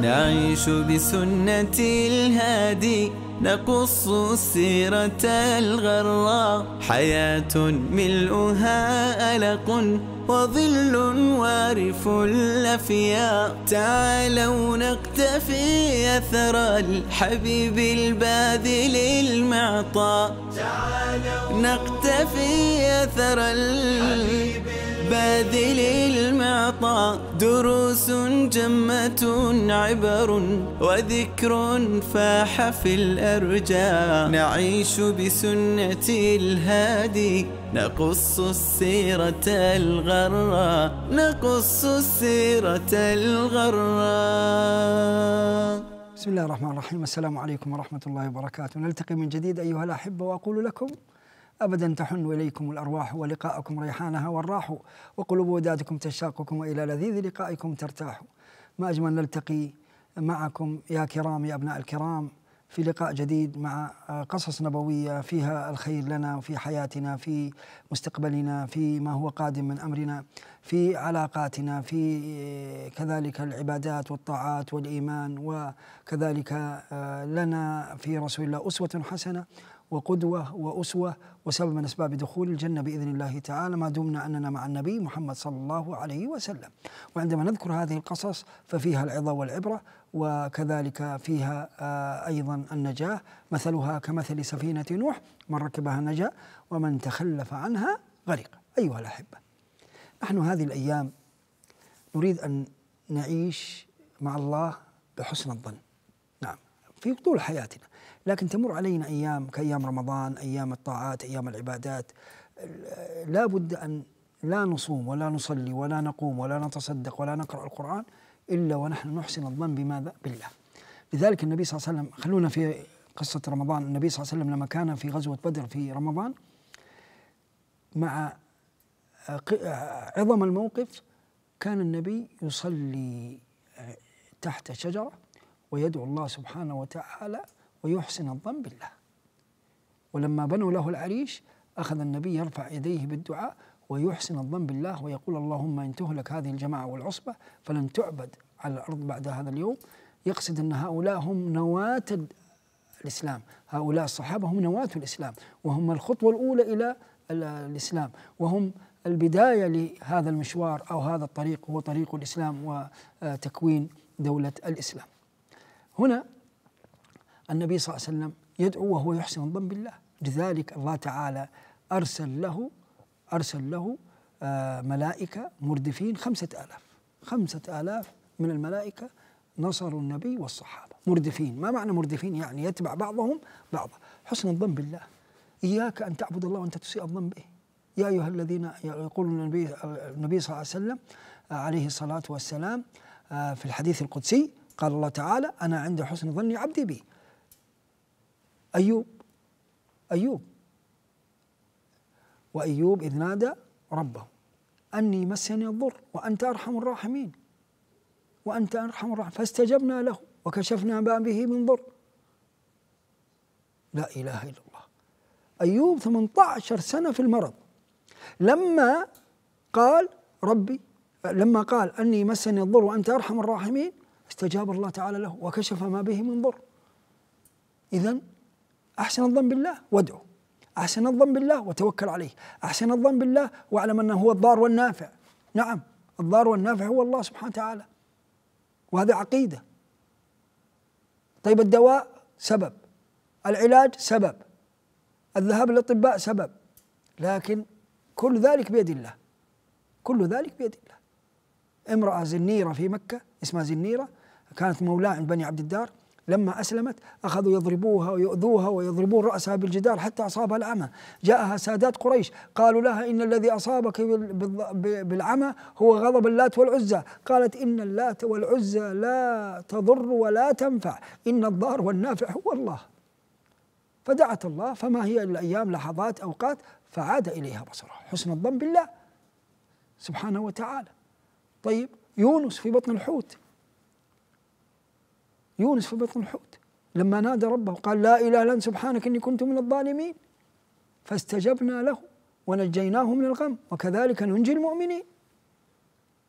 نعيش بسنة الهادي نقص السيرة الغراء حياة ملؤها ألق وظل وارف الأفياء تعالوا نقتفي أثر الحبيب الباذل العطاء نقتفي أثر الباذل المعطى دروس جمة عبر وذكر فاح في الأرجاء نعيش بسنة الهادي نقص السيرة الغراء نقص السيرة الغراء بسم الله الرحمن الرحيم السلام عليكم ورحمة الله وبركاته نلتقي من جديد أيها الأحبة وأقول لكم أبدا تحن إليكم الأرواح ولقاءكم ريحانها والراح وقلوب ودادكم تشتاقكم وإلى لذيذ لقائكم ترتاح ما أجمل نلتقي معكم يا كرام يا أبناء الكرام في لقاء جديد مع آه، قصص نبوية فيها الخير لنا وفي حياتنا في مستقبلنا في ما هو قادم من أمرنا في علاقاتنا في آه، كذلك العبادات والطاعات والإيمان وكذلك آه، لنا في رسول الله أسوة حسنة وقدوة وأسوة وسبب من أسباب دخول الجنة بإذن الله تعالى ما دمنا أننا مع النبي محمد صلى الله عليه وسلم وعندما نذكر هذه القصص ففيها العظة والعبرة وكذلك فيها آه، أيضا النجاة مثلها كمثل سفينة نوح من ركبها نجا ومن تخلف عنها غرق أيها الأحبة نحن هذه الأيام نريد أن نعيش مع الله بحسن الظن نعم في طول حياتنا لكن تمر علينا أيام كأيام رمضان أيام الطاعات أيام العبادات لا بد أن لا نصوم ولا نصلي ولا نقوم ولا نتصدق ولا نقرأ القرآن إلا ونحن نحسن الظن بماذا؟ بالله لذلك النبي صلى الله عليه وسلم خلونا في قصة رمضان النبي صلى الله عليه وسلم لما كان في غزوة بدر في رمضان مع عظم الموقف كان النبي يصلي تحت شجرة ويدعو الله سبحانه وتعالى ويحسن الظن بالله ولما بنوا له العريش أخذ النبي يرفع يديه بالدعاء ويحسن الظن بالله ويقول اللهم إن تهلك هذه الجماعة والعصبة فلن تعبد على الأرض بعد هذا اليوم يقصد أن هؤلاء هم نواة الإسلام هؤلاء الصحابة هم نواة الإسلام وهم الخطوة الأولى إلى الإسلام وهم البداية لهذا المشوار أو هذا الطريق هو طريق الإسلام وتكوين دولة الإسلام هنا النبي صلى الله عليه وسلم يدعو وهو يحسن الظن بالله لذلك الله تعالى أرسل له أرسل له آه، ملائكة مردفين خمسة آلاف خمسة آلاف من الملائكة نصروا النبي والصحابة مردفين ما معنى مردفين يعني يتبع بعضهم بعضا حسن الظن بالله إياك أن تعبد الله وأنت تسيء الظن به يا أيها الذين يقول النبي, النبي صلى الله عليه وسلم آه، عليه الصلاة والسلام آه، في الحديث القدسي قال الله تعالى أنا عند حسن ظن عبدي بي أيوب أيوب وأيوب إذ نادى ربه أني مسني الضر وأنت أرحم الراحمين وأنت أرحم الراحمين فاستجبنا له وكشفنا ما به من ضر لا إله إلا الله أيوب 18 سنة في المرض لما قال ربي لما قال أني مسني الضر وأنت أرحم الراحمين استجاب الله تعالى له وكشف ما به من ضر إذا أحسن الظن بالله وادعو أحسن الظن بالله وتوكل عليه أحسن الظن بالله واعلم أنه هو الضار والنافع نعم الضار والنافع هو الله سبحانه وتعالى وهذا عقيدة طيب الدواء سبب العلاج سبب الذهاب للأطباء سبب لكن كل ذلك بيد الله كل ذلك بيد الله امرأة زنيرة في مكة اسمها زنيرة كانت مولاة عند بني عبد الدار لما أسلمت أخذوا يضربوها ويؤذوها ويضربون رأسها بالجدار حتى أصابها العمى جاءها سادات قريش قالوا لها إن الذي أصابك بالعمى هو غضب اللات والعزى قالت إن اللات والعزى لا تضر ولا تنفع إن الضار والنافع هو الله فدعت الله فما هي إلا أيام لحظات أوقات فعاد إليها بصرها حسن الظن بالله سبحانه وتعالى طيب يونس في بطن الحوت يونس في بطن الحوت لما نادى ربه قال لا إله إلا أنت سبحانك إني كنت من الظالمين فاستجبنا له ونجيناه من الغم وكذلك ننجي المؤمنين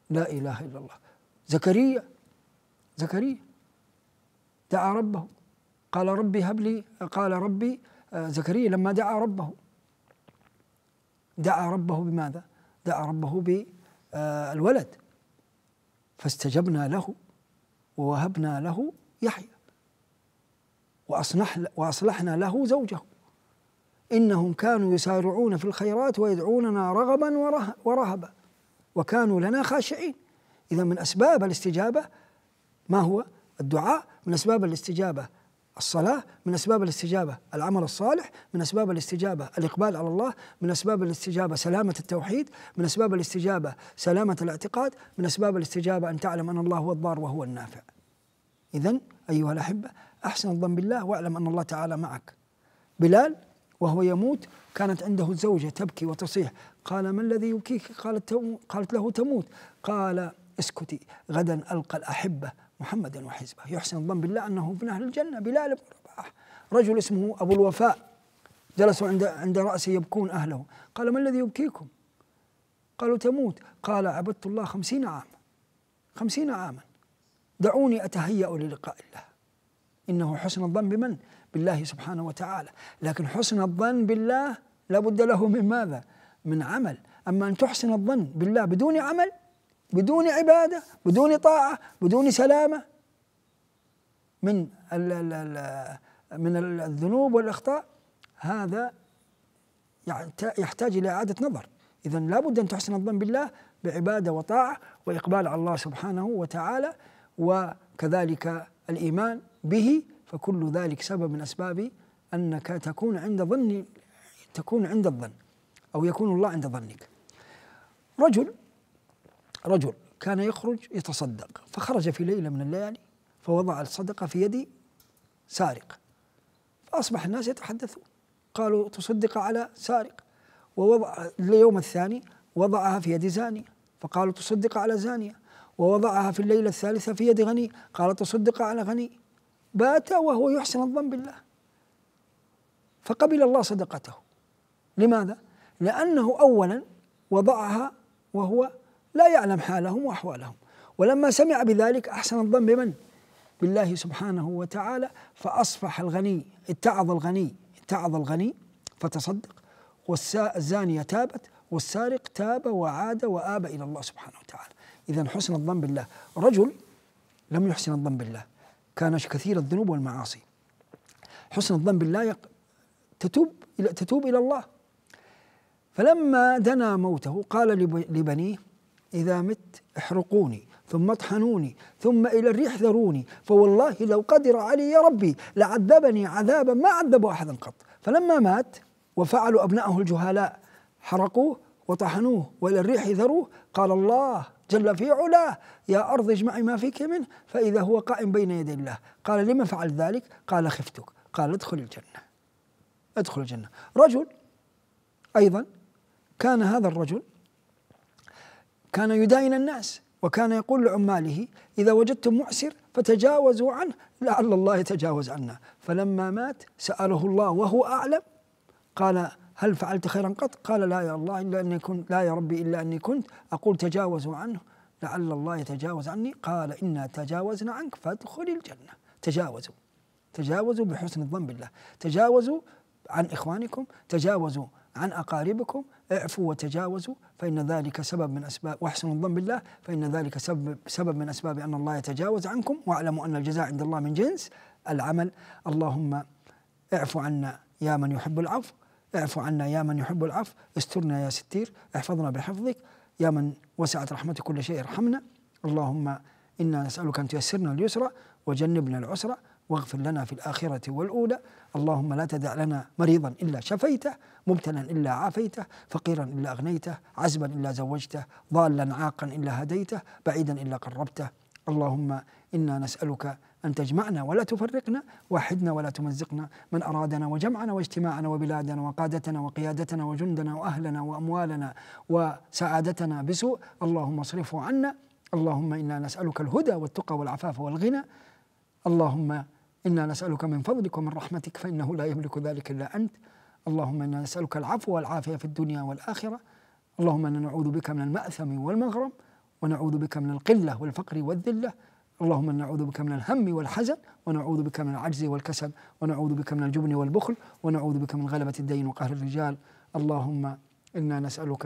لا إله إلا الله زكريا زكريا دعا ربه قال ربي هب لي قال ربي آه، زكريا لما دعا ربه دعا ربه بماذا؟ دعا ربه بالولد آه، فاستجبنا له ووهبنا له يحيى وأصلح وأصلحنا له زوجه إنهم كانوا يسارعون في الخيرات ويدعوننا رغبا ورهبا وكانوا لنا خاشعين إذا من أسباب الاستجابة ما هو الدعاء من أسباب الاستجابة الصلاة من أسباب الاستجابة العمل الصالح من أسباب الاستجابة الإقبال على الله من أسباب الاستجابة سلامة التوحيد من أسباب الاستجابة سلامة الاعتقاد من أسباب الاستجابة أن تعلم أن الله هو الضار وهو النافع إذا أيها الأحبة أحسن الظن بالله واعلم أن الله تعالى معك بلال وهو يموت كانت عنده الزوجة تبكي وتصيح قال ما الذي يبكيك قالت, قالت له تموت قال اسكتي غدا ألقى الأحبة محمدا وحزبه يحسن الظن بالله أنه من أهل الجنة بلال بن رباح رجل اسمه أبو الوفاء جلسوا عند عند رأسه يبكون أهله قال ما الذي يبكيكم قالوا تموت قال عبدت الله خمسين عاما خمسين عاما دعوني أتهيأ للقاء الله إنه حسن الظن بمن؟ بالله سبحانه وتعالى لكن حسن الظن بالله لابد له من ماذا؟ من عمل أما أن تحسن الظن بالله بدون عمل بدون عبادة بدون طاعة بدون سلامة من من الذنوب والأخطاء هذا يحتاج إلى إعادة نظر إذا لابد أن تحسن الظن بالله بعبادة وطاعة وإقبال على الله سبحانه وتعالى وكذلك الإيمان به فكل ذلك سبب من أسباب أنك تكون عند ظن تكون عند الظن أو يكون الله عند ظنك رجل رجل كان يخرج يتصدق فخرج في ليلة من الليالي فوضع الصدقة في يد سارق فأصبح الناس يتحدثون قالوا تصدق على سارق ووضع اليوم الثاني وضعها في يد زانية فقالوا تصدق على زانية ووضعها في الليلة الثالثة في يد غني قال تصدق على غني بات وهو يحسن الظن بالله فقبل الله صدقته لماذا؟ لأنه أولا وضعها وهو لا يعلم حالهم وأحوالهم ولما سمع بذلك أحسن الظن بمن؟ بالله سبحانه وتعالى فأصبح الغني اتعظ الغني اتعظ الغني فتصدق والزانية تابت والسارق تاب وعاد وآب إلى الله سبحانه وتعالى إذا حسن الظن بالله رجل لم يحسن الظن بالله كان كثير الذنوب والمعاصي حسن الظن بالله يق... تتوب إلى تتوب إلى الله فلما دنا موته قال لبنيه إذا مت احرقوني ثم اطحنوني ثم إلى الريح ذروني فوالله لو قدر علي يا ربي لعذبني عذابا ما عذبوا أحدا قط فلما مات وفعلوا أبنائه الجهلاء حرقوه وطحنوه وإلى الريح ذروه قال الله جل في علاه يا أرض اجمعي ما فيك منه فإذا هو قائم بين يدي الله قال لما فعل ذلك قال خفتك قال ادخل الجنة ادخل الجنة رجل أيضا كان هذا الرجل كان يداين الناس وكان يقول لعماله إذا وجدتم معسر فتجاوزوا عنه لعل الله يتجاوز عنا فلما مات سأله الله وهو أعلم قال هل فعلت خيرا قط قال لا يا الله إلا أني كنت لا يا ربي إلا أني كنت أقول تجاوزوا عنه لعل الله يتجاوز عني قال إنا تجاوزنا عنك فادخل الجنة تجاوزوا تجاوزوا بحسن الظن بالله تجاوزوا عن إخوانكم تجاوزوا عن أقاربكم اعفوا وتجاوزوا فإن ذلك سبب من أسباب واحسنوا الظن بالله فإن ذلك سبب, سبب من أسباب أن الله يتجاوز عنكم واعلموا أن الجزاء عند الله من جنس العمل اللهم اعفو عنا يا من يحب العفو اعفو عنا يا من يحب العفو استرنا يا ستير احفظنا بحفظك يا من وسعت رحمتك كل شيء ارحمنا اللهم إنا نسألك أن تيسرنا اليسرى وجنبنا العسرى واغفر لنا في الآخرة والأولى اللهم لا تدع لنا مريضا إلا شفيته مبتلا إلا عافيته فقيرا إلا أغنيته عزبا إلا زوجته ضالا عاقا إلا هديته بعيدا إلا قربته اللهم إنا نسألك أن تجمعنا ولا تفرقنا وحدنا ولا تمزقنا من أرادنا وجمعنا واجتماعنا وبلادنا وقادتنا وقيادتنا وجندنا وأهلنا وأموالنا وسعادتنا بسوء اللهم اصرفه عنا اللهم إنا نسألك الهدى والتقى والعفاف والغنى اللهم إنا نسألك من فضلك ومن رحمتك فإنه لا يملك ذلك إلا أنت اللهم إنا نسألك العفو والعافية في الدنيا والآخرة اللهم إنا نعوذ بك من المأثم والمغرم ونعوذ بك من القلة والفقر والذلة اللهم نعوذ بك من الهم والحزن ونعوذ بك من العجز والكسل ونعوذ بك من الجبن والبخل ونعوذ بك من غلبة الدين وقهر الرجال اللهم إنا نسألك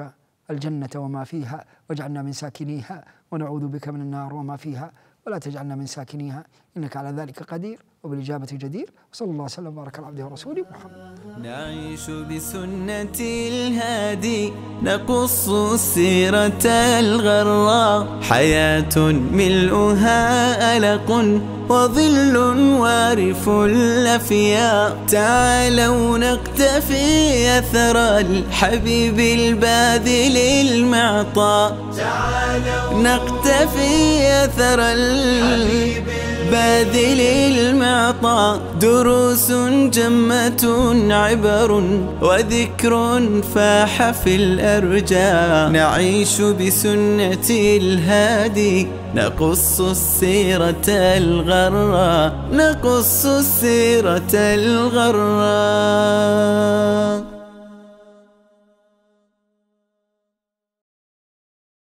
الجنة وما فيها واجعلنا من ساكنيها ونعوذ بك من النار وما فيها ولا تجعلنا من ساكنيها إنك على ذلك قدير وبالإجابة جدير وصلى الله وسلم وبارك على عبده ورسوله محمد نعيش بسنة الهادي نقص السيرة الغراء حياة ملؤها ألق وظل وارف الأفياء تعالوا نقتفي أثر الحبيب الباذل المعطاء تعالوا نقتفي أثر الحبيب باذل المعطى دروس جمة عبر وذكر فاح في الأرجاء نعيش بسنة الهادي نقص السيرة الغراء نقص السيرة الغراء